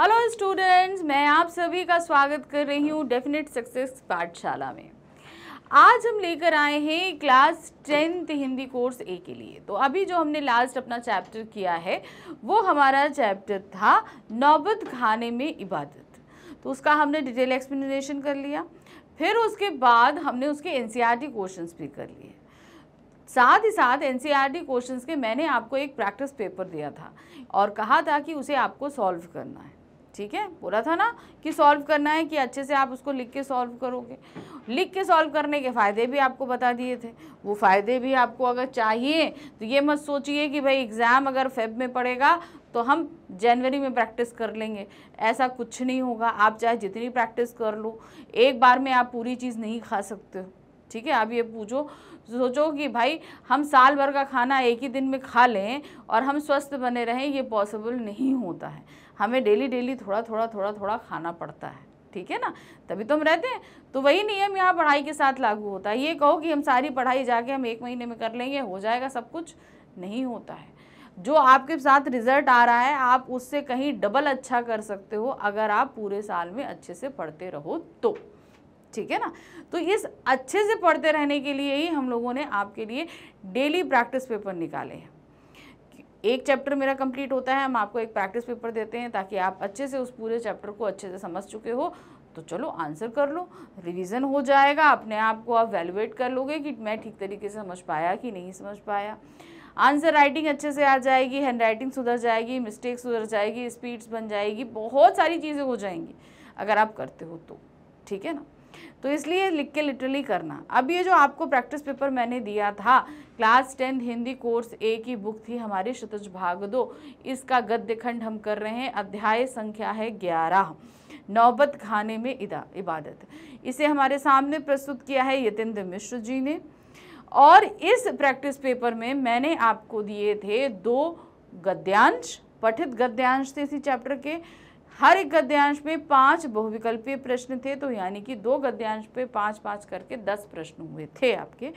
Hello students मैं आप सभी का स्वागत कर रही हूँ डेफिनेट सक्सेस पाठशाला में आज हम लेकर आए हैं class tenth Hindi course A के लिए तो अभी जो हमने लास्ट अपना चैप्टर किया है वो हमारा चैप्टर था नौबत खाने में इबादत तो उसका हमने डिटेल एक्सप्लेनेशन कर लिया फिर उसके बाद हमने उसके एन सी e भी कर लिए साथ ही साथ एन क्वेश्चंस e के मैंने आपको एक प्रैक्टिस पेपर दिया था और कहा था कि उसे आपको सॉल्व करना है ठीक है बोला था ना कि सॉल्व करना है कि अच्छे से आप उसको लिख के सॉल्व करोगे लिख के सॉल्व करने के फ़ायदे भी आपको बता दिए थे वो फ़ायदे भी आपको अगर चाहिए तो ये मत सोचिए कि भाई एग्ज़ाम अगर फेब में पड़ेगा तो हम जनवरी में प्रैक्टिस कर लेंगे ऐसा कुछ नहीं होगा आप चाहे जितनी प्रैक्टिस कर लो एक बार में आप पूरी चीज़ नहीं खा सकते हो ठीक है आप ये पूछो सोचो कि भाई हम साल भर का खाना एक ही दिन में खा लें और हम स्वस्थ बने रहें ये पॉसिबल नहीं होता है हमें डेली डेली थोड़ा थोड़ा थोड़ा थोड़ा खाना पड़ता है ठीक है ना तभी तो हम रहते हैं तो वही नियम यहाँ पढ़ाई के साथ लागू होता है ये कहो कि हम सारी पढ़ाई जाके हम एक महीने में कर लेंगे हो जाएगा सब कुछ नहीं होता है जो आपके साथ रिजल्ट आ रहा है आप उससे कहीं डबल अच्छा कर सकते हो अगर आप पूरे साल में अच्छे से पढ़ते रहो तो ठीक है ना तो इस अच्छे से पढ़ते रहने के लिए ही हम लोगों ने आपके लिए डेली प्रैक्टिस पेपर निकाले हैं एक चैप्टर मेरा कंप्लीट होता है हम आपको एक प्रैक्टिस पेपर देते हैं ताकि आप अच्छे से उस पूरे चैप्टर को अच्छे से समझ चुके हो तो चलो आंसर कर लो रिवीजन हो जाएगा अपने आप को आप वैल्यूएट कर लोगे कि मैं ठीक तरीके से समझ पाया कि नहीं समझ पाया आंसर राइटिंग अच्छे से आ जाएगी हैंड राइटिंग सुधर जाएगी मिस्टेक सुधर जाएगी स्पीड्स बन जाएगी बहुत सारी चीज़ें हो जाएंगी अगर आप करते हो तो ठीक है ना तो इसलिए लिख के लिटरली करना अब ये जो आपको प्रैक्टिस पेपर मैंने दिया था class tenth Hindi course A की बुक थी हमारी शतज भाग दो इसका गद्य खंड हम कर रहे हैं अध्याय संख्या है ग्यारह नौबत खाने में इदा इबादत इसे हमारे सामने प्रस्तुत किया है यतेंद्र मिश्र जी ने और इस प्रैक्टिस पेपर में मैंने आपको दिए थे दो गद्यांश पठित गद्यांश थे इसी चैप्टर के हर एक गद्यांश में पांच बहुविकल्पीय प्रश्न थे तो यानी कि दो गद्यांश पे पांच पांच करके दस प्रश्न हुए थे आपके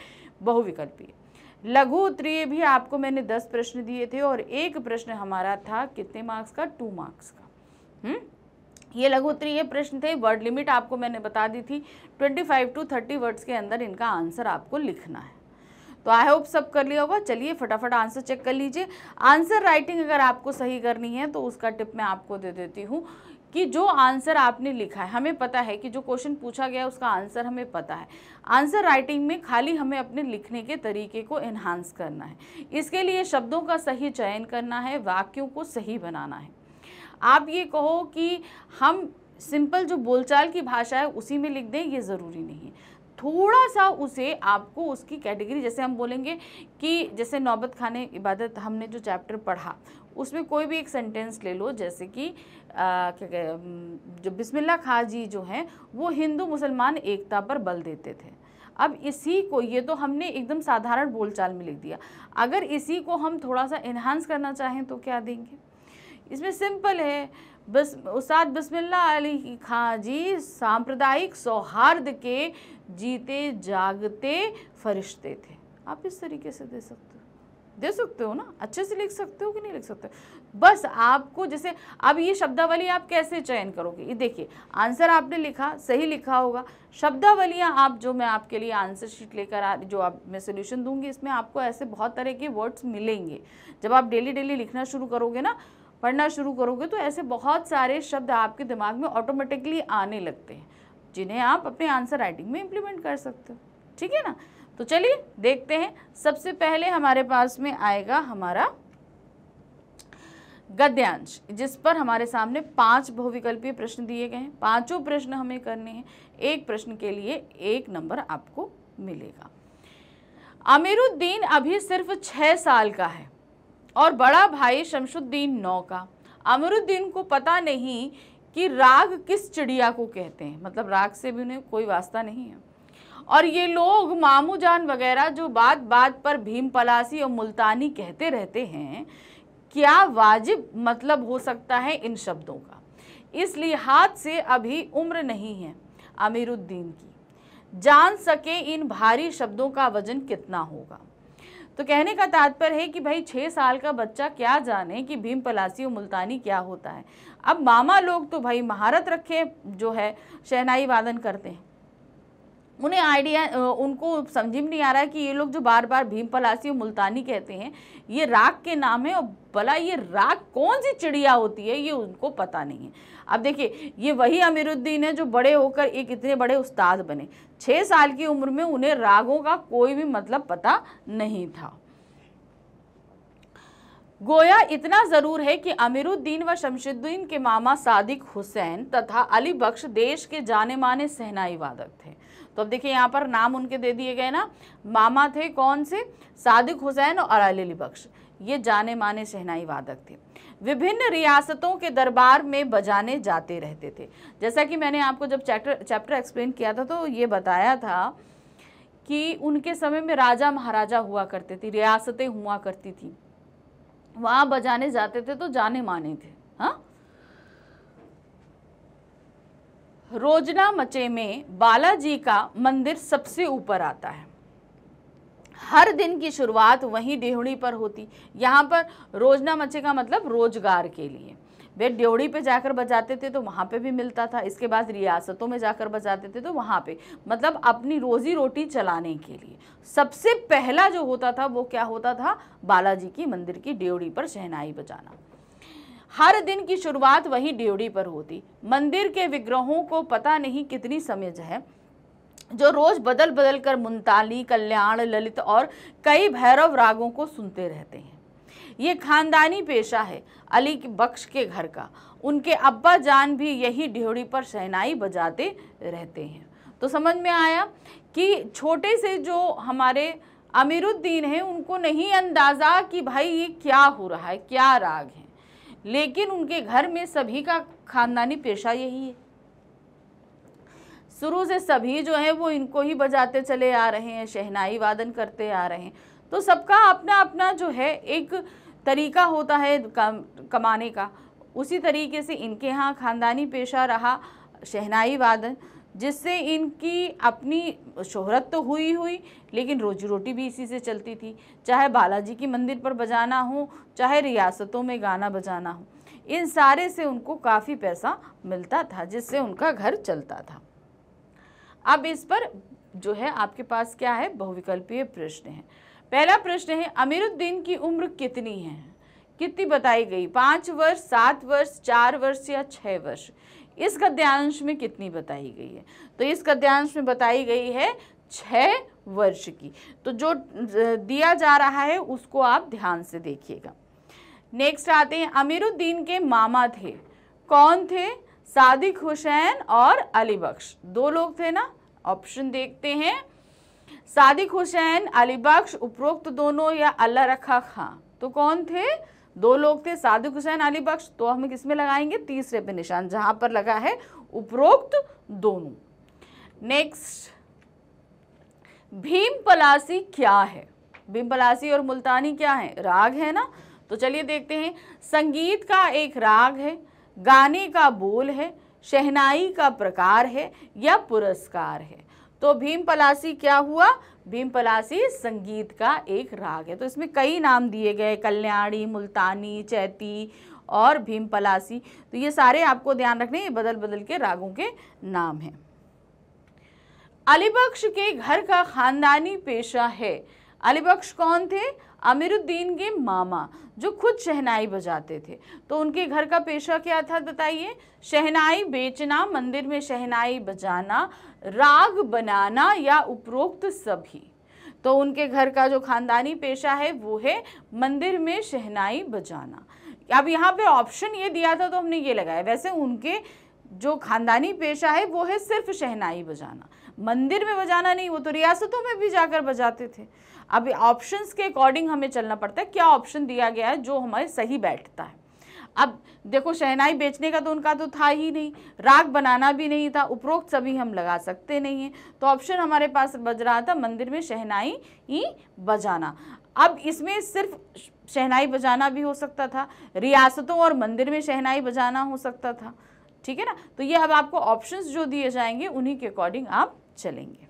बहुविकल्पीय लघु उत्तरीय भी आपको मैंने दस प्रश्न दिए थे और एक प्रश्न हमारा था कितने मार्क्स का टू मार्क्स का हम्म ये लघु उत्तरीय प्रश्न थे वर्ड लिमिट आपको मैंने बता दी थी ट्वेंटी टू थर्टी वर्ड्स के अंदर इनका आंसर आपको लिखना है तो आई होप सब कर लिया होगा चलिए फटाफट आंसर चेक कर लीजिए आंसर राइटिंग अगर आपको सही करनी है तो उसका टिप मैं आपको दे देती हूँ कि जो आंसर आपने लिखा है हमें पता है कि जो क्वेश्चन पूछा गया उसका आंसर हमें पता है आंसर राइटिंग में खाली हमें अपने लिखने के तरीके को इन्हांस करना है इसके लिए शब्दों का सही चयन करना है वाक्यों को सही बनाना है आप ये कहो कि हम सिंपल जो बोलचाल की भाषा है उसी में लिख दें ये ज़रूरी नहीं है थोड़ा सा उसे आपको उसकी कैटेगरी जैसे हम बोलेंगे कि जैसे नौबत खाने इबादत हमने जो चैप्टर पढ़ा उसमें कोई भी एक सेंटेंस ले लो जैसे कि क्या जो बिस्मिल्ला खां जी जो हैं वो हिंदू मुसलमान एकता पर बल देते थे अब इसी को ये तो हमने एकदम साधारण बोलचाल में लिख दिया अगर इसी को हम थोड़ा सा इन्हांस करना चाहें तो क्या देंगे इसमें सिंपल है बस उस्ताद बिस्मिल्ला अली खां जी सांप्रदायिक सौहार्द के जीते जागते फरिश्ते थे आप इस तरीके से दे सकते हो दे सकते हो ना अच्छे से लिख सकते हो कि नहीं लिख सकते बस आपको जैसे अब ये शब्दावली आप कैसे चयन करोगे ये देखिए आंसर आपने लिखा सही लिखा होगा शब्दावलियाँ आप जो मैं आपके लिए आंसर शीट लेकर आ जो आप मैं सोल्यूशन दूंगी इसमें आपको ऐसे बहुत तरह के वर्ड्स मिलेंगे जब आप डेली डेली लिखना शुरू करोगे ना पढ़ना शुरू करोगे तो ऐसे बहुत सारे शब्द आपके दिमाग में ऑटोमेटिकली आने लगते हैं जिन्हें आप अपने आंसर राइटिंग में इम्प्लीमेंट कर सकते हो ठीक है ना तो चलिए देखते हैं सबसे पहले हमारे पास में आएगा हमारा गद्यांश जिस पर हमारे सामने पांच बहुविकल्पीय प्रश्न दिए गए हैं पांचों प्रश्न हमें करने हैं एक प्रश्न के लिए एक नंबर आपको मिलेगा अमीरुद्दीन अभी सिर्फ छः साल का है और बड़ा भाई शमशुद्दीन नौ का अमरुद्दीन को पता नहीं कि राग किस चिड़िया को कहते हैं मतलब राग से भी उन्हें कोई वास्ता नहीं है और ये लोग मामू जान वगैरह जो बात बात पर भीम पलासी और मुल्तानी कहते रहते हैं क्या वाजिब मतलब हो सकता है इन शब्दों का इस लिहाज से अभी उम्र नहीं है अमीरुद्दीन की जान सके इन भारी शब्दों का वजन कितना होगा तो कहने का तात्पर्य है कि भाई छः साल का बच्चा क्या जाने कि भीम पलासी और मुल्तानी क्या होता है अब मामा लोग तो भाई महारत रखे जो है शहनाई वादन करते हैं उन्हें आइडिया उनको समझ में नहीं आ रहा है कि ये लोग जो बार बार भीम पलासी और मुल्तानी कहते हैं ये राग के नाम है और भला ये राग कौन सी चिड़िया होती है ये उनको पता नहीं है अब देखिए ये वही अमीरुद्दीन है जो बड़े होकर एक इतने बड़े उस्ताद बने छः साल की उम्र में उन्हें रागों का कोई भी मतलब पता नहीं था गोया इतना ज़रूर है कि अमीरुद्दीन व शमशुद्दीन के मामा सादिक हुसैन तथा अली बख्श देश के जाने माने सहनाई वादक थे तो अब देखिए यहाँ पर नाम उनके दे दिए गए ना मामा थे कौन से सादिक हुसैन और अली बख्श ये जाने माने शहनाई वादक थे विभिन्न रियासतों के दरबार में बजाने जाते रहते थे जैसा कि मैंने आपको जब चैप्टर चैप्टर एक्सप्लेन किया था तो ये बताया था कि उनके समय में राजा महाराजा हुआ करते थे रियासतें हुआ करती थी वहाँ बजाने जाते थे तो जाने माने थे रोजना मचे में बालाजी का मंदिर सबसे ऊपर आता है हर दिन की शुरुआत वहीं डेहड़ी पर होती यहाँ पर रोजना मचे का मतलब रोजगार के लिए वे ड्योड़ी पे जाकर बजाते थे तो वहाँ पे भी मिलता था इसके बाद रियासतों में जाकर बजाते थे तो वहाँ पे मतलब अपनी रोजी रोटी चलाने के लिए सबसे पहला जो होता था वो क्या होता था बालाजी की मंदिर की ड्योड़ी पर शहनाई बजाना हर दिन की शुरुआत वही ड्योड़ी पर होती मंदिर के विग्रहों को पता नहीं कितनी समझ है जो रोज बदल बदल कर मुंताली कल्याण ललित और कई भैरव रागों को सुनते रहते हैं ये खानदानी पेशा है अली बख्श के घर का उनके अब्बा जान भी यही ड्योड़ी पर शहनाई बजाते रहते हैं तो समझ में आया कि छोटे से जो हमारे अमीरुद्दीन हैं उनको नहीं अंदाज़ा कि भाई ये क्या हो रहा है क्या राग है लेकिन उनके घर में सभी का खानदानी पेशा यही है शुरू से सभी जो है वो इनको ही बजाते चले आ रहे हैं शहनाई वादन करते आ रहे हैं तो सबका अपना अपना जो है एक तरीका होता है कमाने का उसी तरीके से इनके यहाँ खानदानी पेशा रहा शहनाई वादन जिससे इनकी अपनी शोहरत तो हुई हुई लेकिन रोजी रोटी भी इसी से चलती थी चाहे बालाजी की मंदिर पर बजाना हो चाहे रियासतों में गाना बजाना हो इन सारे से उनको काफ़ी पैसा मिलता था जिससे उनका घर चलता था अब इस पर जो है आपके पास क्या है बहुविकल्पीय प्रश्न है पहला प्रश्न है अमीरुद्दीन की उम्र कितनी है कितनी बताई गई पाँच वर्ष सात वर्ष चार वर्ष या छः वर्ष इस गद्यांश में कितनी बताई गई है तो इस गद्यांश में बताई गई है छः वर्ष की तो जो दिया जा रहा है उसको आप ध्यान से देखिएगा नेक्स्ट आते हैं अमीरुद्दीन के मामा थे कौन थे सादिक हुसैन और अली बख्श दो लोग थे ना ऑप्शन देखते हैं सादिक हुसैन अली बख्श उपरोक्त दोनों या अल्लाह रखा खां तो कौन थे दो लोग थे सादिक हुसैन अली बख्श तो हम किसमें लगाएंगे तीसरे पे निशान जहां पर लगा है उपरोक्त दोनों नेक्स्ट भीम पलासी क्या है भीम पलासी और मुल्तानी क्या है राग है ना तो चलिए देखते हैं संगीत का एक राग है गाने का बोल है शहनाई का प्रकार है या पुरस्कार है तो भीम पलासी क्या हुआ भीम पलासी संगीत का एक राग है तो इसमें कई नाम दिए गए कल्याणी मुल्तानी चैती और भीम पलासी तो ये सारे आपको ध्यान रखने ये बदल बदल के रागों के नाम हैं अलीबक्श के घर का खानदानी पेशा है अलीबक्श कौन थे अमीरुद्दीन के मामा जो खुद शहनाई बजाते थे तो उनके घर का पेशा क्या था बताइए शहनाई बेचना मंदिर में शहनाई बजाना राग बनाना या उपरोक्त सभी तो उनके घर का जो खानदानी पेशा है वो है मंदिर में शहनाई बजाना अब यहाँ पे ऑप्शन ये दिया था तो हमने ये लगाया वैसे उनके जो खानदानी पेशा है वो है सिर्फ शहनाई बजाना मंदिर में बजाना नहीं वो तो रियासतों में भी जाकर बजाते थे अब ऑप्शंस के अकॉर्डिंग हमें चलना पड़ता है क्या ऑप्शन दिया गया है जो हमारे सही बैठता है अब देखो शहनाई बेचने का तो उनका तो था ही नहीं राग बनाना भी नहीं था उपरोक्त सभी हम लगा सकते नहीं हैं तो ऑप्शन हमारे पास बज रहा था मंदिर में शहनाई ही बजाना अब इसमें सिर्फ शहनाई बजाना भी हो सकता था रियासतों और मंदिर में शहनाई बजाना हो सकता था ठीक है ना तो ये अब आपको ऑप्शंस जो दिए जाएंगे उन्हीं के अकॉर्डिंग आप चलेंगे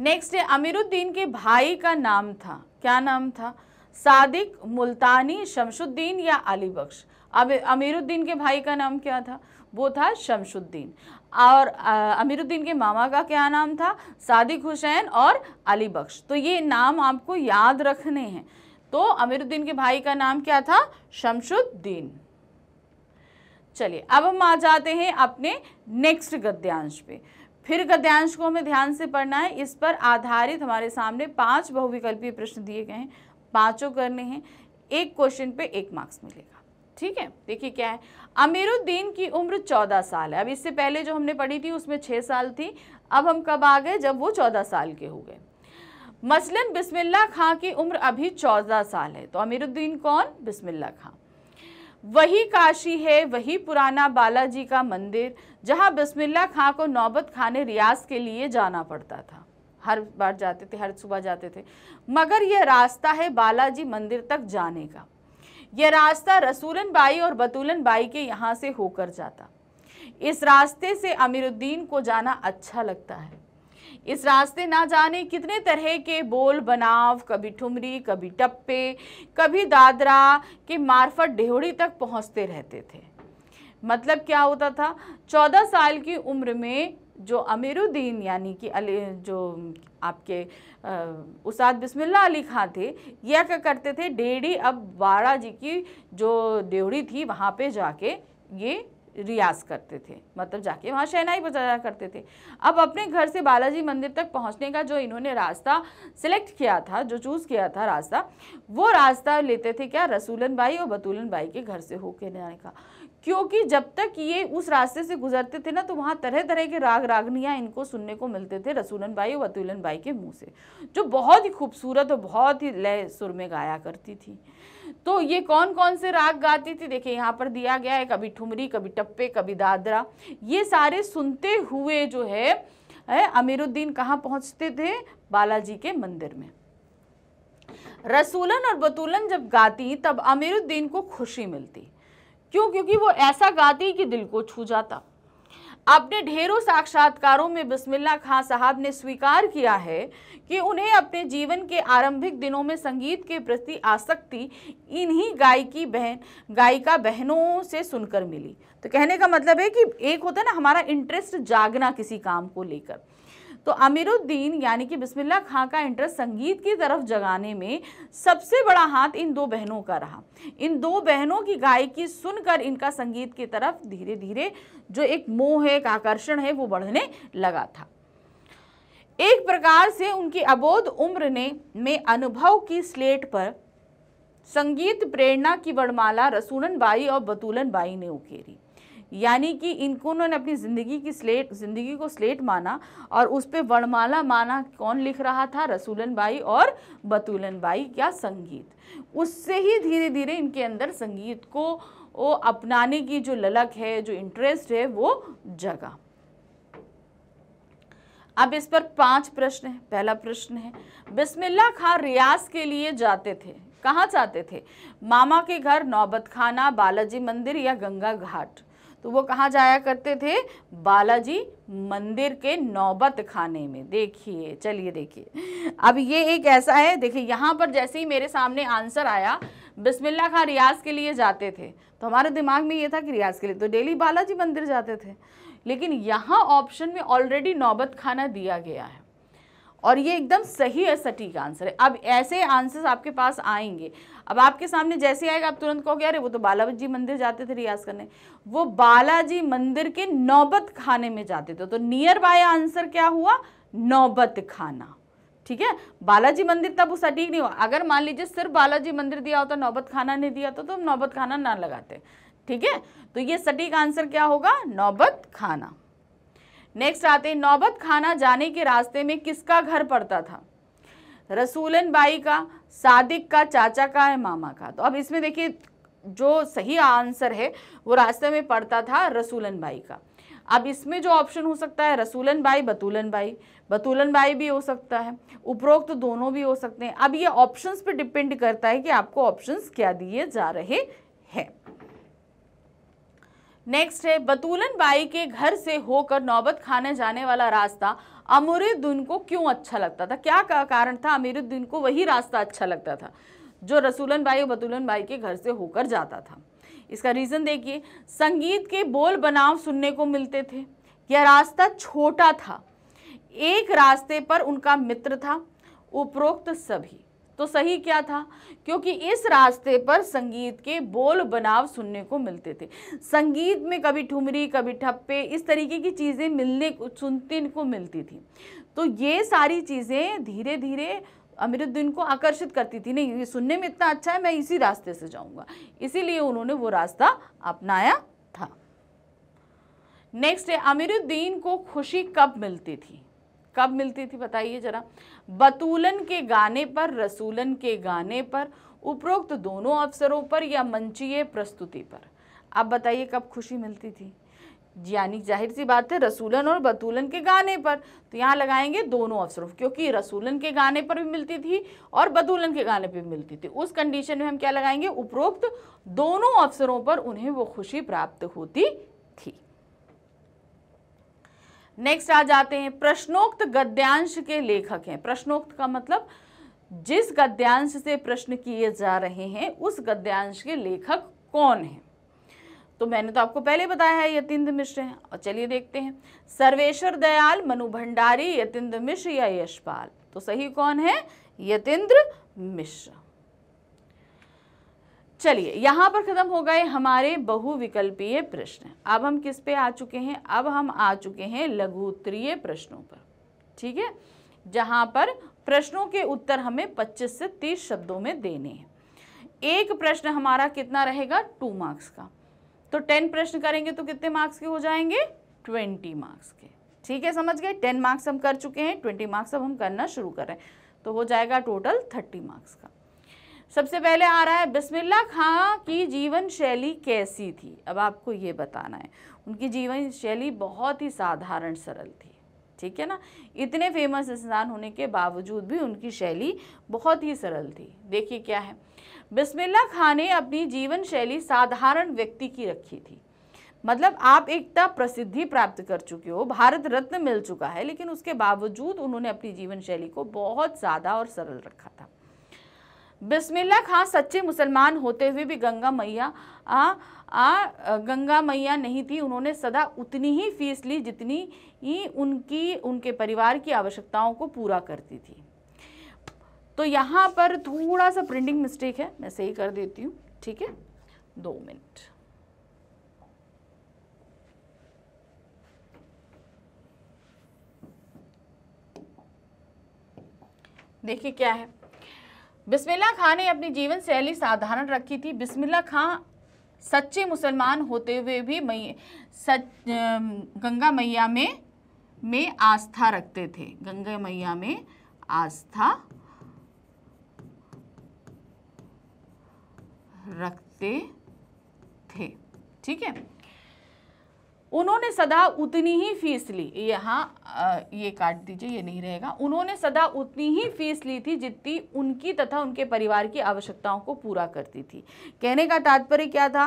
नेक्स्ट है अमीरुद्दीन के भाई का नाम था क्या नाम था सादिक मुल्तानी शमशुद्दीन या अली बख्श अब अमीरुद्दीन के भाई का नाम क्या था वो था शमशुद्दीन और अमीरुद्दीन के मामा का क्या नाम था सादिक हुसैन और अली बख्श तो ये नाम आपको याद रखने हैं तो अमीरुद्दीन के भाई का नाम क्या था शमशुद्दीन चलिए अब हम आ जाते हैं अपने नेक्स्ट गद्यांश पे फिर गद्यांश को हमें ध्यान से पढ़ना है इस पर आधारित हमारे सामने पांच बहुविकल्पीय प्रश्न दिए गए हैं पांचों करने हैं एक क्वेश्चन पे एक मार्क्स मिलेगा ठीक है देखिए क्या है अमीरुद्दीन की उम्र चौदह साल है अब इससे पहले जो हमने पढ़ी थी उसमें छः साल थी अब हम कब आ गए जब वो चौदह साल के हो गए मसलन बिस्मिल्ला खां की उम्र अभी चौदह साल है तो अमीरुद्दीन कौन बिस्मिल्ला खां वही काशी है वही पुराना बालाजी का मंदिर जहां बिस्मिल्ला खां को नौबत खाने रियाज के लिए जाना पड़ता था हर बार जाते थे हर सुबह जाते थे मगर यह रास्ता है बालाजी मंदिर तक जाने का यह रास्ता रसूलन बाई और बतूलन बाई के यहाँ से होकर जाता इस रास्ते से अमीरुद्दीन को जाना अच्छा लगता है इस रास्ते ना जाने कितने तरह के बोल बनाव कभी ठुमरी कभी टप्पे कभी दादरा के मार्फत डेहड़ी तक पहुंचते रहते थे मतलब क्या होता था चौदह साल की उम्र में जो अमीरुद्दीन यानी कि अली जो आपके उसाद बिस्मिल्लाह अली खां थे यह क्या करते थे डेढ़ी अब बाड़ा जी की जो डेहड़ी थी वहाँ पे जाके ये रियाज करते थे मतलब जाके वहाँ शहनाई बजाया करते थे अब अपने घर से बालाजी मंदिर तक पहुँचने का जो इन्होंने रास्ता सिलेक्ट किया था जो चूज़ किया था रास्ता वो रास्ता लेते थे क्या रसूलन बाई और बतूलन बाई के घर से होके जाने का क्योंकि जब तक ये उस रास्ते से गुजरते थे ना तो वहाँ तरह तरह के राग रागनियाँ इनको सुनने को मिलते थे रसूलन बाई और बतूलन बाई के मुँह से जो बहुत ही खूबसूरत और बहुत ही लय सुर में गाया करती थी तो ये कौन कौन से राग गाती थी देखिए यहाँ पर दिया गया है कभी ठुमरी कभी टप्पे कभी दादरा ये सारे सुनते हुए जो है, अमीरुद्दीन कहाँ पहुँचते थे बालाजी के मंदिर में रसूलन और बतूलन जब गाती तब अमीरुद्दीन को खुशी मिलती क्यों क्योंकि वो ऐसा गाती कि दिल को छू जाता अपने ढेरों साक्षात्कारों में बिस्मिल्ला खां साहब ने स्वीकार किया है कि उन्हें अपने जीवन के आरंभिक दिनों में संगीत के प्रति आसक्ति इन्हीं गायकी बहन गायिका बहनों से सुनकर मिली तो कहने का मतलब है कि एक होता है ना हमारा इंटरेस्ट जागना किसी काम को लेकर तो अमीरुद्दीन यानी कि बिस्मिल्ला खां का इंटरेस्ट संगीत की तरफ जगाने में सबसे बड़ा हाथ इन दो बहनों का रहा इन दो बहनों की गायकी सुनकर इनका संगीत की तरफ धीरे धीरे जो एक मोह है एक आकर्षण है वो बढ़ने लगा था एक प्रकार से उनकी अबोध उम्र ने में अनुभव की स्लेट पर संगीत प्रेरणा की वर्णमाला रसूलन बाई और बतूलन बाई ने उकेरी यानी कि इनको उन्होंने अपनी ज़िंदगी की स्लेट ज़िंदगी को स्लेट माना और उस पर वर्णमाला माना कौन लिख रहा था रसूलन बाई और बतूलन बाई क्या संगीत उससे ही धीरे धीरे इनके अंदर संगीत को वो अपनाने की जो ललक है जो इंटरेस्ट है वो जगा अब इस पर पांच प्रश्न है पहला प्रश्न है बिस्मिल्ला खां रियाज के लिए जाते थे कहाँ जाते थे मामा के घर नौबत खाना बालाजी मंदिर या गंगा घाट तो वो कहाँ जाया करते थे बालाजी मंदिर के नौबत खाने में देखिए चलिए देखिए अब ये एक ऐसा है देखिए यहाँ पर जैसे ही मेरे सामने आंसर आया बिस्मिल्ला खां रियाज के लिए जाते थे तो हमारे दिमाग में ये था कि रियाज के लिए तो डेली बालाजी मंदिर जाते थे लेकिन यहाँ ऑप्शन में ऑलरेडी नौबत खाना दिया गया है और ये एकदम सही है सटीक आंसर है अब ऐसे आंसर्स आपके पास आएंगे अब आपके सामने जैसे आएगा आप तुरंत कहोगे अरे वो तो बालाजी मंदिर जाते थे रियाज करने वो बालाजी मंदिर के नौबत खाने में जाते थे तो नियर बाय आंसर क्या हुआ नौबत खाना ठीक है बालाजी मंदिर तब वो सटीक नहीं हुआ अगर मान लीजिए सिर्फ बालाजी मंदिर दिया होता नौबत खाना नहीं दिया तो हम तो नौबत खाना ना लगाते ठीक है तो ये सटीक आंसर क्या होगा नौबत खाना नेक्स्ट आते नौबत खाना जाने के रास्ते में किसका घर पड़ता था रसूलन बाई का सादिक का चाचा का है मामा का तो अब इसमें देखिए जो सही आंसर है वो रास्ते में पड़ता था रसूलन बाई का अब इसमें जो ऑप्शन हो सकता है रसूलन बाई बतूलन बाई बतूलन बाई भी हो सकता है उपरोक्त तो दोनों भी हो सकते हैं अब ये ऑप्शंस पे डिपेंड करता है कि आपको ऑप्शंस क्या दिए जा रहे हैं नेक्स्ट है बतूलन बाई के घर से होकर नौबत खाना जाने वाला रास्ता अमीरुद्दीन को क्यों अच्छा लगता था क्या का कारण था अमीरुद्दीन को वही रास्ता अच्छा लगता था जो रसूलन बाई और बतूलन बाई के घर से होकर जाता था इसका रीज़न देखिए संगीत के बोल बनाव सुनने को मिलते थे यह रास्ता छोटा था एक रास्ते पर उनका मित्र था उपरोक्त सभी तो सही क्या था क्योंकि इस रास्ते पर संगीत के बोल बनाव सुनने को मिलते थे संगीत में कभी ठुमरी कभी ठप्पे इस तरीके की चीज़ें मिलने को सुनते को मिलती थी तो ये सारी चीज़ें धीरे धीरे अमीरुद्दीन को आकर्षित करती थी नहीं ये सुनने में इतना अच्छा है मैं इसी रास्ते से जाऊँगा इसीलिए उन्होंने वो रास्ता अपनाया था नेक्स्ट है अमीरुद्दीन को खुशी कब मिलती थी कब मिलती थी बताइए जरा बतूलन के गाने पर रसूलन के गाने पर उपरोक्त दोनों अवसरों पर या मंचीय प्रस्तुति पर अब बताइए कब खुशी मिलती थी यानी जाहिर सी बात है रसूलन और बतूलन के गाने पर तो यहाँ लगाएंगे दोनों अवसरों क्योंकि रसूलन के गाने पर भी मिलती थी और बतूलन के गाने पर भी मिलती थी उस कंडीशन में हम क्या लगाएंगे उपरोक्त दोनों अवसरों पर उन्हें वो खुशी प्राप्त होती नेक्स्ट आ जाते हैं प्रश्नोक्त गद्यांश के लेखक हैं प्रश्नोक्त का मतलब जिस गद्यांश से प्रश्न किए जा रहे हैं उस गद्यांश के लेखक कौन हैं तो मैंने तो आपको पहले बताया है यतिन्द्र मिश्र हैं और चलिए देखते हैं सर्वेश्वर दयाल मनु भंडारी यतिन्द्र मिश्र या यशपाल तो सही कौन है यतिन्द्र मिश्र चलिए यहाँ पर ख़त्म हो गए हमारे बहुविकल्पीय प्रश्न अब हम किस पे आ चुके हैं अब हम आ चुके हैं लघुत्तरीय प्रश्नों पर ठीक है जहाँ पर प्रश्नों के उत्तर हमें 25 से 30 शब्दों में देने हैं एक प्रश्न हमारा कितना रहेगा टू मार्क्स का तो टेन प्रश्न करेंगे तो कितने मार्क्स के हो जाएंगे ट्वेंटी मार्क्स के ठीक है समझ गए टेन मार्क्स हम कर चुके हैं ट्वेंटी मार्क्स अब हम करना शुरू कर रहे हैं तो हो जाएगा टोटल थर्टी मार्क्स का सबसे पहले आ रहा है बिस्मिल्ला खां की जीवन शैली कैसी थी अब आपको ये बताना है उनकी जीवन शैली बहुत ही साधारण सरल थी ठीक है ना इतने फेमस इंसान होने के बावजूद भी उनकी शैली बहुत ही सरल थी देखिए क्या है बिस्मिल्ला खां ने अपनी जीवन शैली साधारण व्यक्ति की रखी थी मतलब आप एकता प्रसिद्धि प्राप्त कर चुके हो भारत रत्न मिल चुका है लेकिन उसके बावजूद उन्होंने अपनी जीवन शैली को बहुत सादा और सरल रखा था बिस्मिल्ला खां सच्चे मुसलमान होते हुए भी गंगा मैया आ, आ गंगा मैया नहीं थी उन्होंने सदा उतनी ही फीस ली जितनी ही उनकी उनके परिवार की आवश्यकताओं को पूरा करती थी तो यहाँ पर थोड़ा सा प्रिंटिंग मिस्टेक है मैं सही कर देती हूँ ठीक है दो मिनट देखिए क्या है बिस्मिल्ला खां ने अपनी जीवन शैली साधारण रखी थी बिस्मिल्ला खां सच्चे मुसलमान होते हुए भी मै सच गंगा मैया में में आस्था रखते थे गंगा मैया में आस्था रखते थे ठीक है उन्होंने सदा उतनी ही फीस ली यहाँ ये काट दीजिए ये नहीं रहेगा उन्होंने सदा उतनी ही फीस ली थी जितनी उनकी तथा उनके परिवार की आवश्यकताओं को पूरा करती थी कहने का तात्पर्य क्या था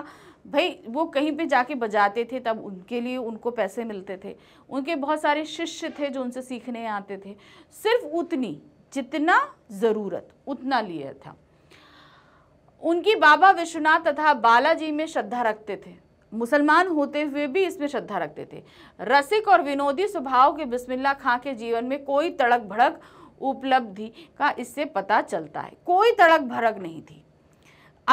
भाई वो कहीं पे जाके बजाते थे तब उनके लिए उनको पैसे मिलते थे उनके बहुत सारे शिष्य थे जो उनसे सीखने आते थे सिर्फ उतनी जितना ज़रूरत उतना लिए था उनकी बाबा विश्वनाथ तथा बालाजी में श्रद्धा रखते थे मुसलमान होते हुए भी इसमें श्रद्धा रखते थे रसिक और विनोदी स्वभाव के बिस्मिल्ला खां के जीवन में कोई तड़क भड़क उपलब्धि का इससे पता चलता है कोई तड़क भड़क नहीं थी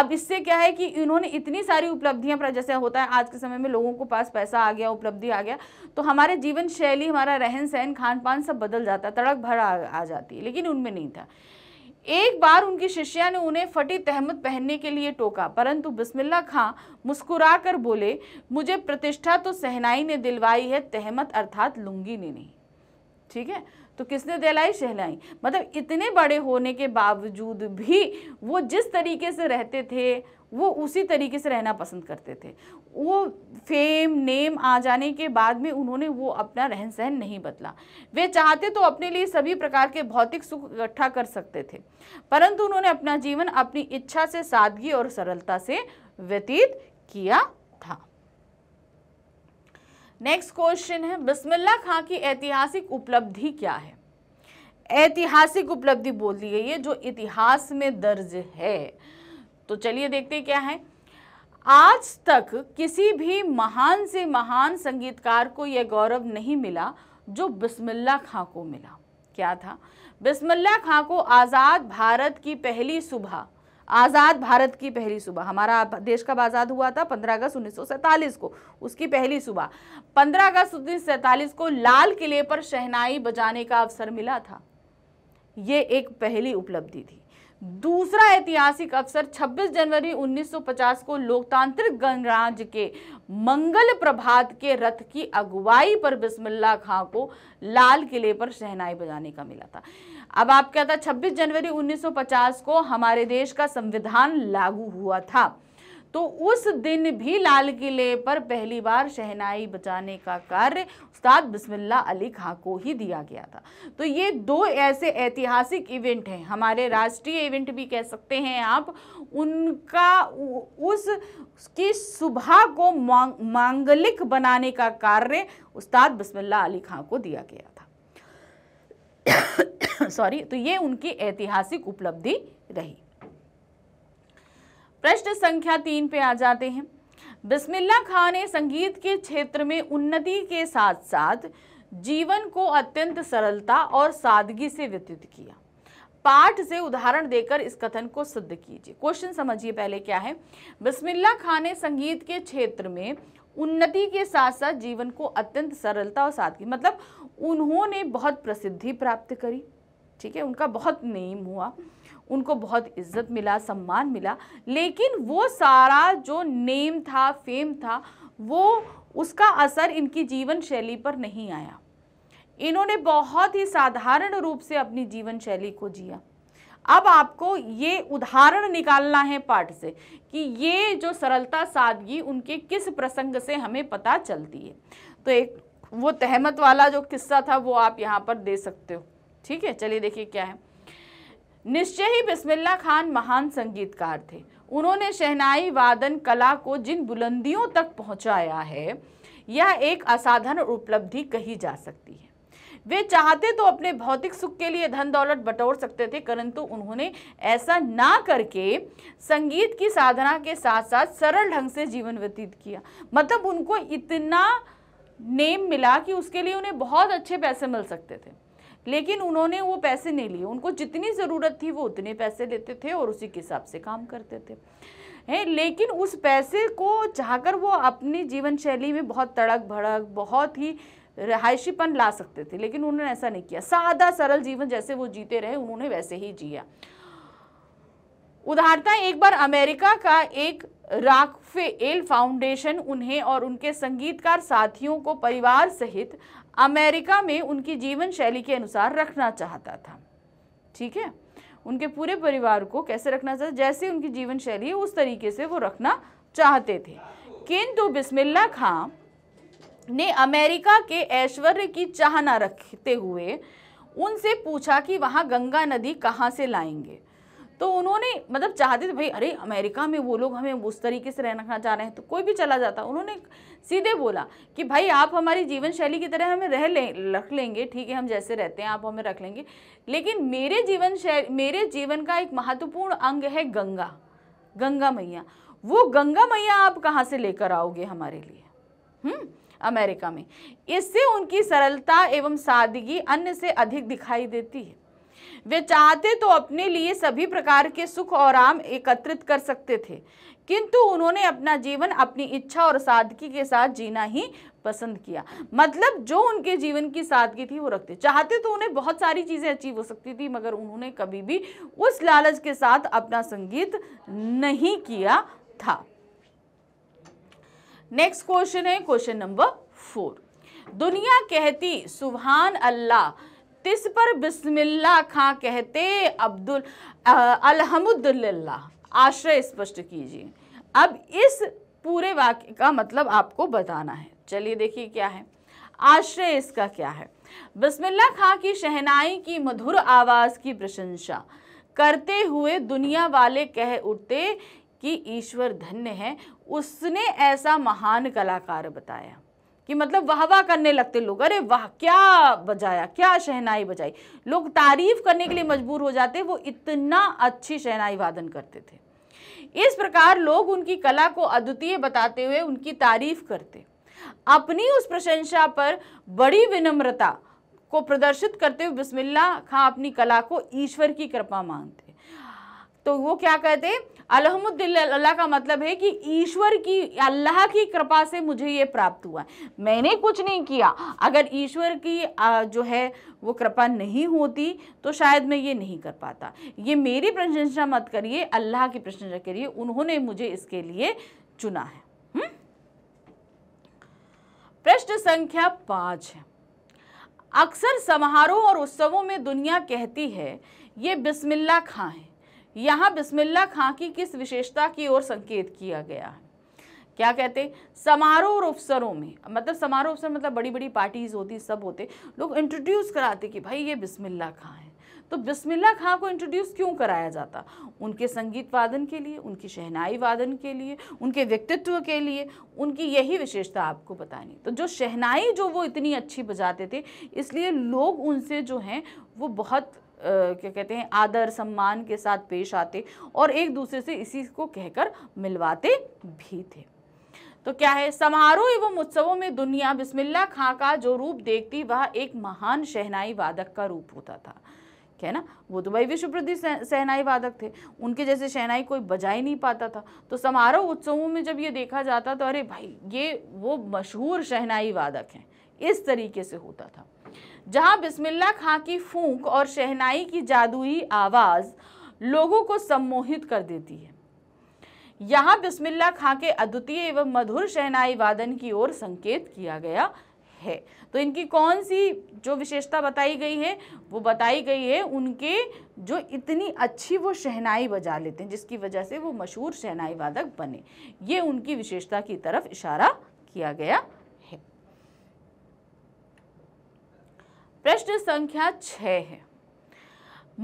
अब इससे क्या है कि इन्होंने इतनी सारी उपलब्धियां पर जैसे होता है आज के समय में लोगों को पास पैसा आ गया उपलब्धि आ गया तो हमारे जीवन शैली हमारा रहन सहन खान पान सब बदल जाता है तड़क भर आ, आ जाती है लेकिन उनमें नहीं था एक बार उनकी शिष्या ने उन्हें फटी तहमत पहनने के लिए टोका परंतु बिस्मिल्ला खां मुस्कुराकर बोले मुझे प्रतिष्ठा तो सहनाई ने दिलवाई है तहमत अर्थात लुंगी ने नहीं ठीक है तो किसने दिलाई शहलाई मतलब इतने बड़े होने के बावजूद भी वो जिस तरीके से रहते थे वो उसी तरीके से रहना पसंद करते थे वो फेम नेम आ जाने के बाद में उन्होंने वो अपना रहन सहन नहीं बदला वे चाहते तो अपने लिए सभी प्रकार के भौतिक सुख इकट्ठा कर सकते थे परंतु उन्होंने अपना जीवन अपनी इच्छा से सादगी और सरलता से व्यतीत किया था नेक्स्ट क्वेश्चन है बिस्मिल्ला खां की ऐतिहासिक उपलब्धि क्या है ऐतिहासिक उपलब्धि बोल दी गई है जो इतिहास में दर्ज है तो चलिए देखते क्या है आज तक किसी भी महान से महान संगीतकार को यह गौरव नहीं मिला जो बिस्मिल्ला खां को मिला क्या था बिस्मिल्ला खां को आज़ाद भारत की पहली सुबह आज़ाद भारत की पहली सुबह हमारा देश कब आज़ाद हुआ था 15 अगस्त उन्नीस को उसकी पहली सुबह 15 अगस्त उन्नीस को लाल किले पर शहनाई बजाने का अवसर मिला था ये एक पहली उपलब्धि थी दूसरा ऐतिहासिक अवसर 26 जनवरी 1950 को लोकतांत्रिक गणराज्य के मंगल प्रभात के रथ की अगुवाई पर बिस्मिल्ला खां को लाल किले पर शहनाई बजाने का मिला था अब आप क्या था 26 जनवरी 1950 को हमारे देश का संविधान लागू हुआ था तो उस दिन भी लाल किले पर पहली बार शहनाई बचाने का कार्य उस्ताद बिस्मिल्ला अली खां को ही दिया गया था तो ये दो ऐसे ऐतिहासिक इवेंट हैं हमारे राष्ट्रीय इवेंट भी कह सकते हैं आप उनका उस की सुबह को मांगलिक बनाने का कार्य उस्ताद बिस्मिल्ला अली खां को दिया गया सॉरी तो ये उनकी ऐतिहासिक उपलब्धि रही प्रश्न संख्या तीन पे आ जाते हैं बिस्मिल्ला खान ने संगीत के क्षेत्र में उन्नति के साथ साथ जीवन को अत्यंत सरलता और सादगी से व्यतीत किया पाठ से उदाहरण देकर इस कथन को सिद्ध कीजिए क्वेश्चन समझिए पहले क्या है बिस्मिल्ला खां ने संगीत के क्षेत्र में उन्नति के साथ साथ जीवन को अत्यंत सरलता और सादगी मतलब उन्होंने बहुत प्रसिद्धि प्राप्त करी ठीक है उनका बहुत नेम हुआ उनको बहुत इज्जत मिला सम्मान मिला लेकिन वो सारा जो नेम था फेम था वो उसका असर इनकी जीवन शैली पर नहीं आया इन्होंने बहुत ही साधारण रूप से अपनी जीवन शैली को जिया अब आपको ये उदाहरण निकालना है पाठ से कि ये जो सरलता सादगी उनके किस प्रसंग से हमें पता चलती है तो एक वो तहमत वाला जो किस्सा था वो आप यहाँ पर दे सकते हो ठीक है चलिए देखिए क्या है निश्चय ही बिस्मिल्ला खान महान संगीतकार थे उन्होंने शहनाई वादन कला को जिन बुलंदियों तक पहुँचाया है यह एक असाधारण उपलब्धि कही जा सकती है वे चाहते तो अपने भौतिक सुख के लिए धन दौलत बटोर सकते थे परंतु उन्होंने ऐसा ना करके संगीत की साधना के साथ साथ सरल ढंग से जीवन व्यतीत किया मतलब उनको इतना नेम मिला कि उसके लिए उन्हें बहुत अच्छे पैसे मिल सकते थे लेकिन उन्होंने वो पैसे नहीं लिए उनको जितनी ज़रूरत थी वो उतने पैसे लेते थे और उसी के हिसाब से काम करते थे हैं लेकिन उस पैसे को चाहकर वो अपनी जीवन शैली में बहुत तड़क भड़क बहुत ही रहायशीपन ला सकते थे लेकिन उन्होंने ऐसा नहीं किया सादा सरल जीवन जैसे वो जीते रहे उन्होंने वैसे ही जिया उदाहरता एक बार अमेरिका का एक एल फाउंडेशन उन्हें और उनके संगीतकार साथियों को परिवार सहित अमेरिका में उनकी जीवन शैली के अनुसार रखना चाहता था ठीक है उनके पूरे परिवार को कैसे रखना चाहता जैसे उनकी जीवन शैली है उस तरीके से वो रखना चाहते थे किंतु बिस्मिल्ला खां ने अमेरिका के ऐश्वर्य की चाहना रखते हुए उनसे पूछा कि वहाँ गंगा नदी कहाँ से लाएंगे तो उन्होंने मतलब चाहते थे भाई अरे अमेरिका में वो लोग हमें उस तरीके से रहना चाह रहे हैं तो कोई भी चला जाता उन्होंने सीधे बोला कि भाई आप हमारी जीवन शैली की तरह हमें रह लें रख लेंगे ठीक है हम जैसे रहते हैं आप हमें रख लेंगे लेकिन मेरे जीवन शैली मेरे जीवन का एक महत्वपूर्ण अंग है गंगा गंगा मैया वो गंगा मैया आप कहाँ से लेकर आओगे हमारे लिए हुँ? हम्म, अमेरिका में इससे उनकी सरलता एवं सादगी अन्य से अधिक दिखाई देती है वे चाहते तो अपने लिए सभी प्रकार के सुख और आराम एकत्रित कर सकते थे किंतु उन्होंने अपना जीवन अपनी इच्छा और सादगी के साथ जीना ही पसंद किया मतलब जो उनके जीवन की सादगी थी वो रखते चाहते तो उन्हें बहुत सारी चीज़ें अचीव हो सकती थी मगर उन्होंने कभी भी उस लालच के साथ अपना संगीत नहीं किया था नेक्स्ट क्वेश्चन है क्वेश्चन नंबर फोर दुनिया कहती सुबहान अल्लाह बत्तीस पर बिस्मिल्ला खां कहते अब्दुल अलहमदुल्ला आश्रय स्पष्ट कीजिए अब इस पूरे वाक्य का मतलब आपको बताना है चलिए देखिए क्या है आश्रय इसका क्या है बिस्मिल्ला खां की शहनाई की मधुर आवाज़ की प्रशंसा करते हुए दुनिया वाले कह उठते कि ईश्वर धन्य है उसने ऐसा महान कलाकार बताया कि मतलब वाह वाह करने लगते लोग अरे वाह क्या बजाया क्या शहनाई बजाई लोग तारीफ करने के लिए मजबूर हो जाते वो इतना अच्छी शहनाई वादन करते थे इस प्रकार लोग उनकी कला को अद्वितीय बताते हुए उनकी तारीफ करते अपनी उस प्रशंसा पर बड़ी विनम्रता को प्रदर्शित करते हुए बिस्मिल्ला खां अपनी कला को ईश्वर की कृपा मानते तो वो क्या कहते अलहमदिल्ला का मतलब है कि ईश्वर की अल्लाह की कृपा से मुझे ये प्राप्त हुआ मैंने कुछ नहीं किया अगर ईश्वर की जो है वो कृपा नहीं होती तो शायद मैं ये नहीं कर पाता ये मेरी प्रशंसा मत करिए अल्लाह की प्रशंसा करिए उन्होंने मुझे इसके लिए चुना है हम्म? प्रश्न संख्या पाँच है अक्सर समारोह और उत्सवों में दुनिया कहती है ये बिस्मिल्ला खां है यहाँ बिस्मिल्ला खां की किस विशेषता की ओर संकेत किया गया है क्या कहते समारोह और अवसरों में मतलब समारोह अवसर मतलब बड़ी बड़ी पार्टीज होती सब होते लोग इंट्रोड्यूस कराते कि भाई ये बिस्मिल्ला खां है तो बिस्मिल्ला खां को इंट्रोड्यूस क्यों कराया जाता उनके संगीत वादन के लिए उनकी शहनाई वादन के लिए उनके व्यक्तित्व के लिए उनकी यही विशेषता आपको बतानी तो जो शहनाई जो वो इतनी अच्छी बजाते थे इसलिए लोग उनसे जो हैं वो बहुत क्या कहते हैं आदर सम्मान के साथ पेश आते और एक दूसरे से इसी को कहकर मिलवाते भी थे तो क्या है समारोह एवं उत्सवों में दुनिया बिस्मिल्ला खां का जो रूप देखती वह एक महान शहनाई वादक का रूप होता था है ना वो तो भाई विश्व प्रति सहनाई वादक थे उनके जैसे शहनाई कोई बजा ही नहीं पाता था तो समारोह उत्सवों में जब ये देखा जाता तो अरे भाई ये वो मशहूर शहनाई वादक हैं इस तरीके से होता था जहां बिस्मिल्ला खां की फूंक और शहनाई की जादुई आवाज़ लोगों को सम्मोहित कर देती है यहाँ बिस्मिल्ला खां के अद्वितीय एवं मधुर शहनाई वादन की ओर संकेत किया गया है तो इनकी कौन सी जो विशेषता बताई गई है वो बताई गई है उनके जो इतनी अच्छी वो शहनाई बजा लेते हैं जिसकी वजह से वो मशहूर शहनाई वादक बने ये उनकी विशेषता की तरफ इशारा किया गया प्रश्न संख्या छः है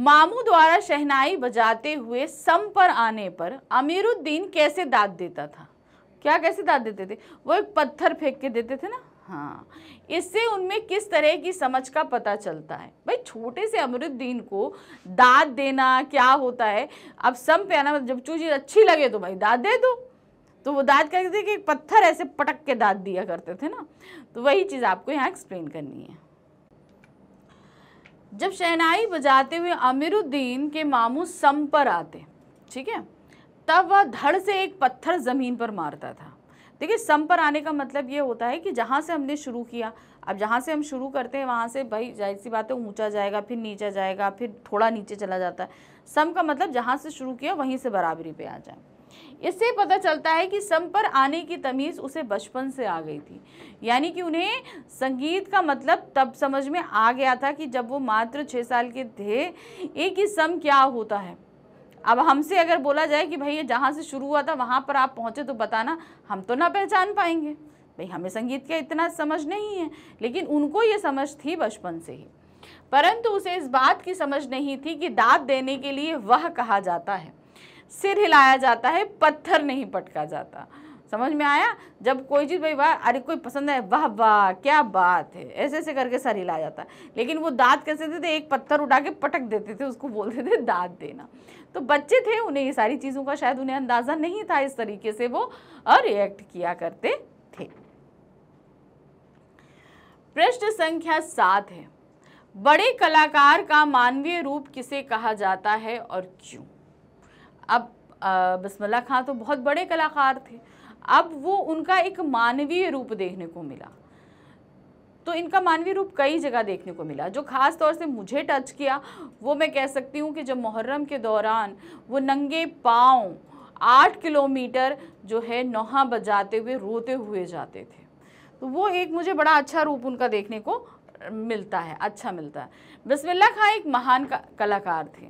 मामू द्वारा शहनाई बजाते हुए सम पर आने पर अमीरुद्दीन कैसे दाद देता था क्या कैसे दाद देते थे वो एक पत्थर फेंक के देते थे ना हाँ इससे उनमें किस तरह की समझ का पता चलता है भाई छोटे से अमरुद्दीन को दाद देना क्या होता है अब सम पे आना जब चूजी अच्छी लगे तो भाई दाद दे दो तो वो दाद करते थे कि पत्थर ऐसे पटक के दाद दिया करते थे ना तो वही चीज़ आपको यहाँ एक्सप्लेन करनी है जब शहनाई बजाते हुए अमीरुद्दीन के मामू सम पर आते ठीक है तब वह धड़ से एक पत्थर ज़मीन पर मारता था देखिए सम पर आने का मतलब ये होता है कि जहाँ से हमने शुरू किया अब जहाँ से हम शुरू करते हैं वहाँ से भाई जाहिर सी बात है ऊँचा जाएगा फिर नीचा जाएगा फिर थोड़ा नीचे चला जाता है सम का मतलब जहाँ से शुरू किया वहीं से बराबरी पे आ जाए इससे पता चलता है कि सम पर आने की तमीज़ उसे बचपन से आ गई थी यानी कि उन्हें संगीत का मतलब तब समझ में आ गया था कि जब वो मात्र छः साल के थे एक ही सम क्या होता है अब हमसे अगर बोला जाए कि भाई ये जहाँ से शुरू हुआ था वहाँ पर आप पहुँचे तो बताना हम तो ना पहचान पाएंगे भाई हमें संगीत का इतना समझ नहीं है लेकिन उनको ये समझ थी बचपन से ही परंतु उसे इस बात की समझ नहीं थी कि दाद देने के लिए वह कहा जाता है सिर हिलाया जाता है पत्थर नहीं पटका जाता समझ में आया जब कोई चीज़ भाई वाह अरे कोई पसंद है वाह वाह क्या बात है ऐसे ऐसे करके सर हिलाया जाता है लेकिन वो दांत कैसे देते थे एक पत्थर उठा के पटक देते थे उसको बोलते थे दांत देना तो बच्चे थे उन्हें ये सारी चीज़ों का शायद उन्हें अंदाज़ा नहीं था इस तरीके से वो रिएक्ट किया करते थे प्रश्न संख्या सात है बड़े कलाकार का मानवीय रूप किसे कहा जाता है और क्यों अब बसमल्ला खां तो बहुत बड़े कलाकार थे अब वो उनका एक मानवीय रूप देखने को मिला तो इनका मानवीय रूप कई जगह देखने को मिला जो ख़ास तौर से मुझे टच किया वो मैं कह सकती हूँ कि जब मुहर्रम के दौरान वो नंगे पाँव आठ किलोमीटर जो है नौहा बजाते हुए रोते हुए जाते थे तो वो एक मुझे बड़ा अच्छा रूप उनका देखने को मिलता है अच्छा मिलता है बसमिल्ला खां एक महान कलाकार थे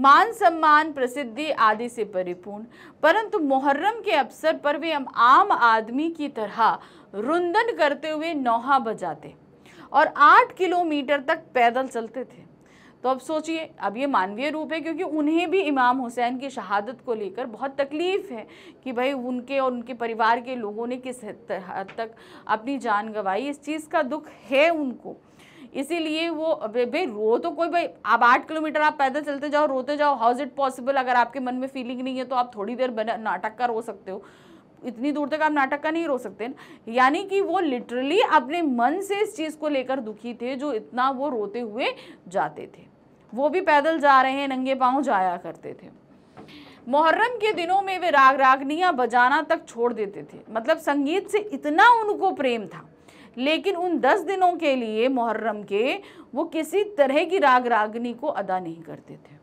मान सम्मान प्रसिद्धि आदि से परिपूर्ण परंतु मुहर्रम के अवसर पर वे आम आदमी की तरह रुंदन करते हुए नौहा बजाते और आठ किलोमीटर तक पैदल चलते थे तो अब सोचिए अब ये मानवीय रूप है क्योंकि उन्हें भी इमाम हुसैन की शहादत को लेकर बहुत तकलीफ़ है कि भाई उनके और उनके परिवार के लोगों ने किस हद तक अपनी जान गंवाई इस चीज़ का दुख है उनको इसीलिए वो भाई रो तो कोई भाई आप आठ किलोमीटर आप पैदल चलते जाओ रोते जाओ हाउ इज़ इट पॉसिबल अगर आपके मन में फीलिंग नहीं है तो आप थोड़ी देर नाटक का रो सकते हो इतनी दूर तक आप नाटक का नहीं रो सकते यानी कि वो लिटरली अपने मन से इस चीज़ को लेकर दुखी थे जो इतना वो रोते हुए जाते थे वो भी पैदल जा रहे हैं नंगे पाँव जाया करते थे मुहर्रम के दिनों में वे राग रागनियाँ बजाना तक छोड़ देते थे मतलब संगीत से इतना उनको प्रेम था लेकिन उन दस दिनों के लिए मुहर्रम के वो किसी तरह की राग रागनी को अदा नहीं करते थे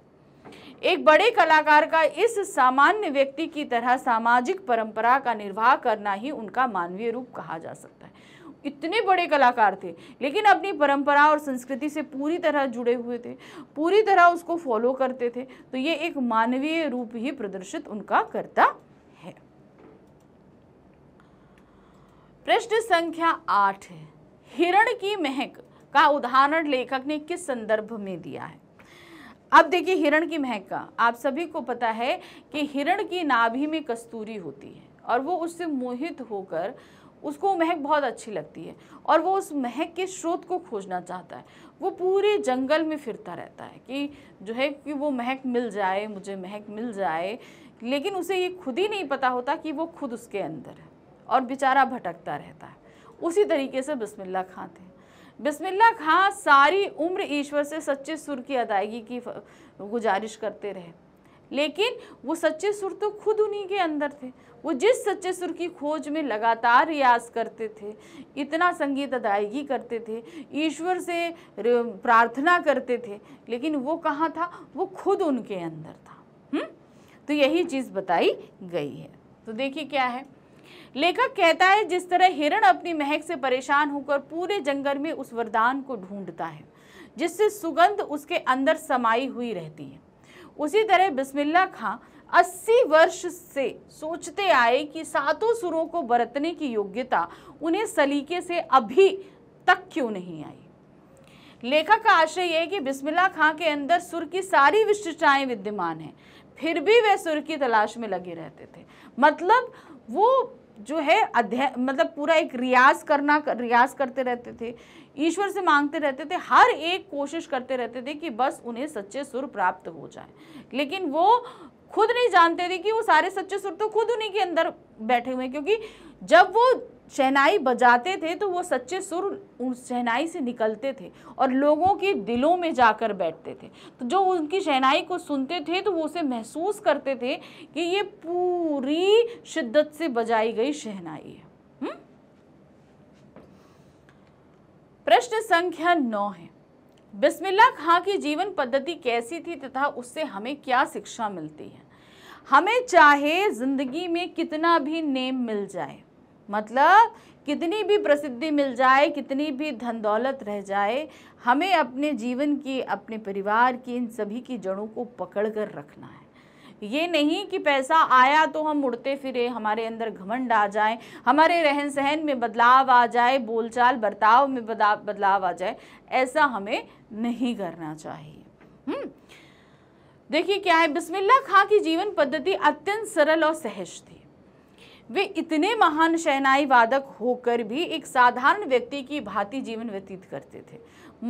एक बड़े कलाकार का इस सामान्य व्यक्ति की तरह सामाजिक परंपरा का निर्वाह करना ही उनका मानवीय रूप कहा जा सकता है इतने बड़े कलाकार थे लेकिन अपनी परंपरा और संस्कृति से पूरी तरह जुड़े हुए थे पूरी तरह उसको फॉलो करते थे तो ये एक मानवीय रूप ही प्रदर्शित उनका करता प्रश्न संख्या आठ है हिरण की महक का उदाहरण लेखक ने किस संदर्भ में दिया है अब देखिए हिरण की महक का आप सभी को पता है कि हिरण की नाभि में कस्तूरी होती है और वो उससे मोहित होकर उसको महक बहुत अच्छी लगती है और वो उस महक के स्रोत को खोजना चाहता है वो पूरे जंगल में फिरता रहता है कि जो है कि वो महक मिल जाए मुझे महक मिल जाए लेकिन उसे ये खुद ही नहीं पता होता कि वो खुद उसके अंदर है और बेचारा भटकता रहता है उसी तरीके से बिस्मिल्लाह खां थे बिस्मिल्लाह खां सारी उम्र ईश्वर से सच्चे सुर की अदायगी की गुजारिश करते रहे लेकिन वो सच्चे सुर तो खुद उन्हीं के अंदर थे वो जिस सच्चे सुर की खोज में लगातार रियाज करते थे इतना संगीत अदायगी करते थे ईश्वर से प्रार्थना करते थे लेकिन वो कहाँ था वो खुद उनके अंदर था हुँ? तो यही चीज़ बताई गई है तो देखिए क्या है लेखक कहता है जिस तरह हिरण अपनी महक से परेशान होकर पूरे जंगल में उस वरदान को ढूंढता है जिससे सुगंध उसके अंदर समाई हुई रहती है उसी तरह बिस्मिल्ला खां 80 वर्ष से सोचते आए कि सातों सुरों को बरतने की योग्यता उन्हें सलीके से अभी तक क्यों नहीं आई लेखक का आशय यह है कि बिस्मिल्ला खां के अंदर सुर की सारी विशिष्टताएं विद्यमान हैं फिर भी वे सुर की तलाश में लगे रहते थे मतलब वो जो है अध्याय मतलब पूरा एक रियाज करना रियाज करते रहते थे ईश्वर से मांगते रहते थे हर एक कोशिश करते रहते थे कि बस उन्हें सच्चे सुर प्राप्त हो जाए लेकिन वो खुद नहीं जानते थे कि वो सारे सच्चे सुर तो खुद उन्हीं के अंदर बैठे हुए हैं क्योंकि जब वो शहनाई बजाते थे तो वो सच्चे सुर उन शहनाई से निकलते थे और लोगों के दिलों में जाकर बैठते थे तो जो उनकी शहनाई को सुनते थे तो वो उसे महसूस करते थे कि ये पूरी शिद्दत से बजाई गई शहनाई है हम्म? प्रश्न संख्या नौ है बिस्मिल्ला खां की जीवन पद्धति कैसी थी तथा उससे हमें क्या शिक्षा मिलती है हमें चाहे ज़िंदगी में कितना भी नेम मिल जाए मतलब कितनी भी प्रसिद्धि मिल जाए कितनी भी धन दौलत रह जाए हमें अपने जीवन की अपने परिवार की इन सभी की जड़ों को पकड़ कर रखना है ये नहीं कि पैसा आया तो हम उड़ते फिरे हमारे अंदर घमंड आ जाए हमारे रहन सहन में बदलाव आ जाए बोलचाल बर्ताव में बदलाव आ जाए ऐसा हमें नहीं करना चाहिए हम्म। देखिए क्या है बिस्मिल्ला खां की जीवन पद्धति अत्यंत सरल और सहज थी वे इतने महान शहनाई वादक होकर भी एक साधारण व्यक्ति की भांति जीवन व्यतीत करते थे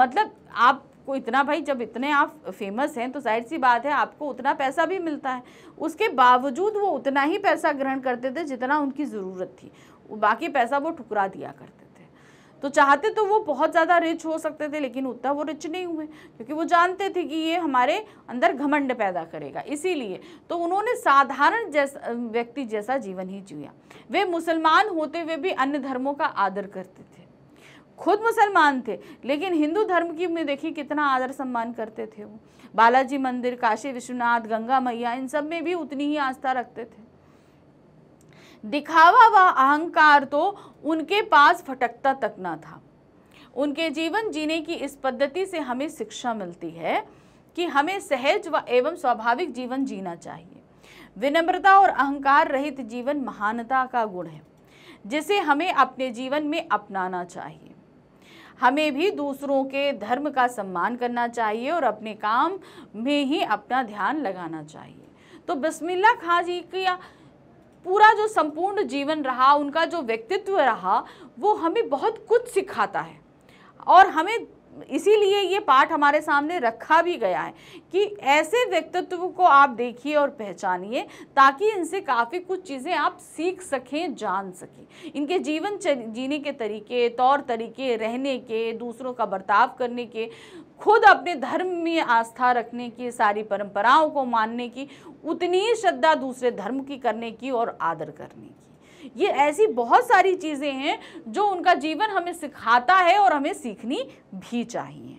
मतलब आप को इतना भाई जब इतने आप फेमस हैं तो जाहिर सी बात है आपको उतना पैसा भी मिलता है उसके बावजूद वो उतना ही पैसा ग्रहण करते थे जितना उनकी ज़रूरत थी बाकी पैसा वो ठुकरा दिया करते तो चाहते तो वो बहुत ज़्यादा रिच हो सकते थे लेकिन उतना वो रिच नहीं हुए क्योंकि वो जानते थे कि ये हमारे अंदर घमंड पैदा करेगा इसीलिए तो उन्होंने साधारण जैसा व्यक्ति जैसा जीवन ही जिया वे मुसलमान होते हुए भी अन्य धर्मों का आदर करते थे खुद मुसलमान थे लेकिन हिंदू धर्म की में देखिए कितना आदर सम्मान करते थे वो बालाजी मंदिर काशी विश्वनाथ गंगा मैया इन सब में भी उतनी ही आस्था रखते थे दिखावा व अहंकार तो उनके पास फटकता तक ना था उनके जीवन जीने की इस पद्धति से हमें शिक्षा मिलती है कि हमें सहज व एवं स्वाभाविक जीवन जीना चाहिए विनम्रता और अहंकार रहित जीवन महानता का गुण है जिसे हमें अपने जीवन में अपनाना चाहिए हमें भी दूसरों के धर्म का सम्मान करना चाहिए और अपने काम में ही अपना ध्यान लगाना चाहिए तो बसमिल्ला खां जी की पूरा जो संपूर्ण जीवन रहा उनका जो व्यक्तित्व रहा वो हमें बहुत कुछ सिखाता है और हमें इसीलिए ये पाठ हमारे सामने रखा भी गया है कि ऐसे व्यक्तित्व को आप देखिए और पहचानिए ताकि इनसे काफ़ी कुछ चीज़ें आप सीख सकें जान सकें इनके जीवन जीने के तरीके तौर तरीके रहने के दूसरों का बर्ताव करने के खुद अपने धर्म में आस्था रखने की सारी परंपराओं को मानने की उतनी ही श्रद्धा दूसरे धर्म की करने की और आदर करने की ये ऐसी बहुत सारी चीज़ें हैं जो उनका जीवन हमें सिखाता है और हमें सीखनी भी चाहिए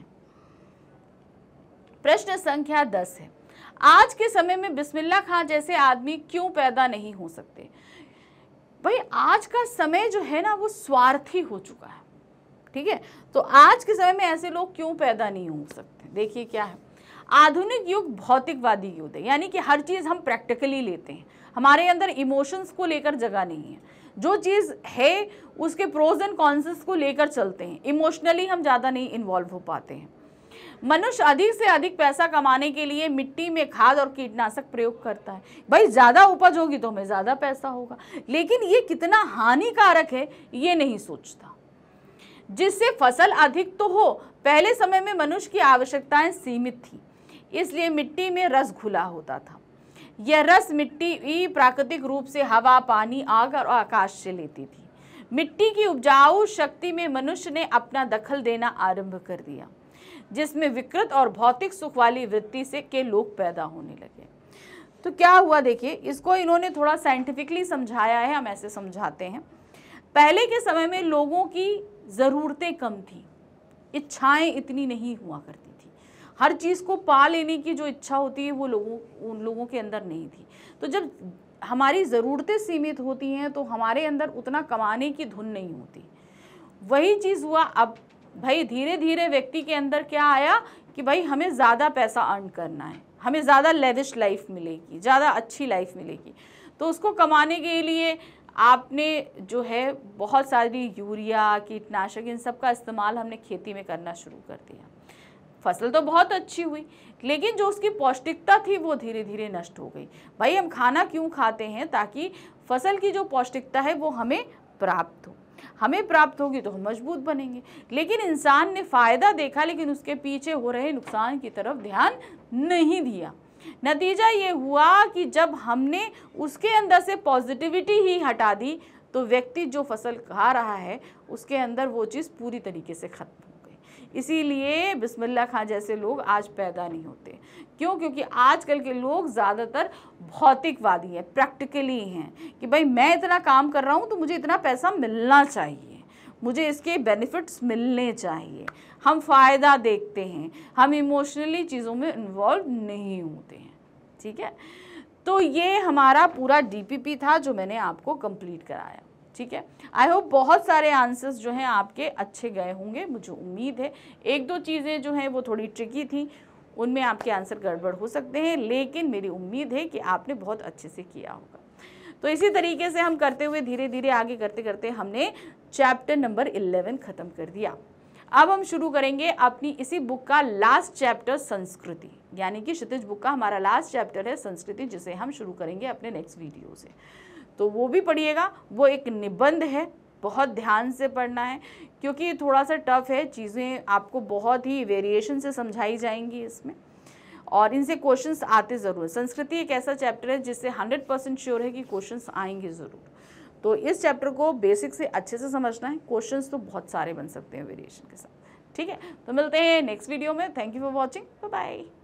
प्रश्न संख्या दस है आज के समय में बिस्मिल्ला खां जैसे आदमी क्यों पैदा नहीं हो सकते भाई आज का समय जो है ना वो स्वार्थी हो चुका है ठीक है तो आज के समय में ऐसे लोग क्यों पैदा नहीं हो सकते देखिए क्या है आधुनिक युग भौतिकवादी युग है यानी कि हर चीज़ हम प्रैक्टिकली लेते हैं हमारे अंदर इमोशंस को लेकर जगह नहीं है जो चीज़ है उसके प्रोज एंड कॉन्सेस को लेकर चलते हैं इमोशनली हम ज़्यादा नहीं इन्वॉल्व हो पाते हैं मनुष्य अधिक से अधिक पैसा कमाने के लिए मिट्टी में खाद और कीटनाशक प्रयोग करता है भाई ज़्यादा उपज होगी तो हमें ज़्यादा पैसा होगा लेकिन ये कितना हानिकारक है ये नहीं सोचता जिससे फसल अधिक तो हो पहले समय में मनुष्य की आवश्यकताएं सीमित थी इसलिए मिट्टी में रस घुला होता था यह रस मिट्टी प्राकृतिक रूप से हवा पानी आग और आकाश से लेती थी मिट्टी की उपजाऊ शक्ति में मनुष्य ने अपना दखल देना आरंभ कर दिया जिसमें विकृत और भौतिक सुख वाली वृत्ति से के लोग पैदा होने लगे तो क्या हुआ देखिए इसको इन्होंने थोड़ा साइंटिफिकली समझाया है हम ऐसे समझाते हैं पहले के समय में लोगों की ज़रूरतें कम थी इच्छाएं इतनी नहीं हुआ करती थी हर चीज़ को पा लेने की जो इच्छा होती है वो लोगों उन लोगों के अंदर नहीं थी तो जब हमारी ज़रूरतें सीमित होती हैं तो हमारे अंदर उतना कमाने की धुन नहीं होती वही चीज़ हुआ अब भाई धीरे धीरे व्यक्ति के अंदर क्या आया कि भाई हमें ज़्यादा पैसा अर्न करना है हमें ज़्यादा लेविश लाइफ मिलेगी ज़्यादा अच्छी लाइफ मिलेगी तो उसको कमाने के लिए आपने जो है बहुत सारी यूरिया कीटनाशक इन सब का इस्तेमाल हमने खेती में करना शुरू कर दिया फसल तो बहुत अच्छी हुई लेकिन जो उसकी पौष्टिकता थी वो धीरे धीरे नष्ट हो गई भाई हम खाना क्यों खाते हैं ताकि फसल की जो पौष्टिकता है वो हमें प्राप्त हो हमें प्राप्त होगी तो हम मजबूत बनेंगे लेकिन इंसान ने फ़ायदा देखा लेकिन उसके पीछे हो रहे नुकसान की तरफ ध्यान नहीं दिया नतीजा ये हुआ कि जब हमने उसके अंदर से पॉजिटिविटी ही हटा दी तो व्यक्ति जो फसल खा रहा है उसके अंदर वो चीज़ पूरी तरीके से ख़त्म हो गई इसीलिए बिस्मिल्ला खां जैसे लोग आज पैदा नहीं होते क्यों क्योंकि आजकल के लोग ज़्यादातर भौतिकवादी हैं प्रैक्टिकली हैं कि भाई मैं इतना काम कर रहा हूँ तो मुझे इतना पैसा मिलना चाहिए मुझे इसके बेनिफिट्स मिलने चाहिए हम फ़ायदा देखते हैं हम इमोशनली चीज़ों में इन्वॉल्व नहीं होते हैं ठीक है तो ये हमारा पूरा डी था जो मैंने आपको कंप्लीट कराया ठीक है आई होप बहुत सारे आंसर्स जो हैं आपके अच्छे गए होंगे मुझे उम्मीद है एक दो चीज़ें जो हैं वो थोड़ी ट्रिकी थी उनमें आपके आंसर गड़बड़ हो सकते हैं लेकिन मेरी उम्मीद है कि आपने बहुत अच्छे से किया होगा तो इसी तरीके से हम करते हुए धीरे धीरे आगे करते करते हमने चैप्टर नंबर इलेवन ख़त्म कर दिया अब हम शुरू करेंगे अपनी इसी बुक का लास्ट चैप्टर संस्कृति यानी कि क्षितिज बुक का हमारा लास्ट चैप्टर है संस्कृति जिसे हम शुरू करेंगे अपने नेक्स्ट वीडियो से तो वो भी पढ़िएगा वो एक निबंध है बहुत ध्यान से पढ़ना है क्योंकि थोड़ा सा टफ है चीज़ें आपको बहुत ही वेरिएशन से समझाई जाएंगी इसमें और इनसे क्वेश्चंस आते ज़रूर संस्कृति एक ऐसा चैप्टर है जिससे 100 परसेंट श्योर है कि क्वेश्चंस आएंगे ज़रूर तो इस चैप्टर को बेसिक से अच्छे से समझना है क्वेश्चन तो बहुत सारे बन सकते हैं वेरिएशन के साथ ठीक है तो मिलते हैं नेक्स्ट वीडियो में thank you for watching bye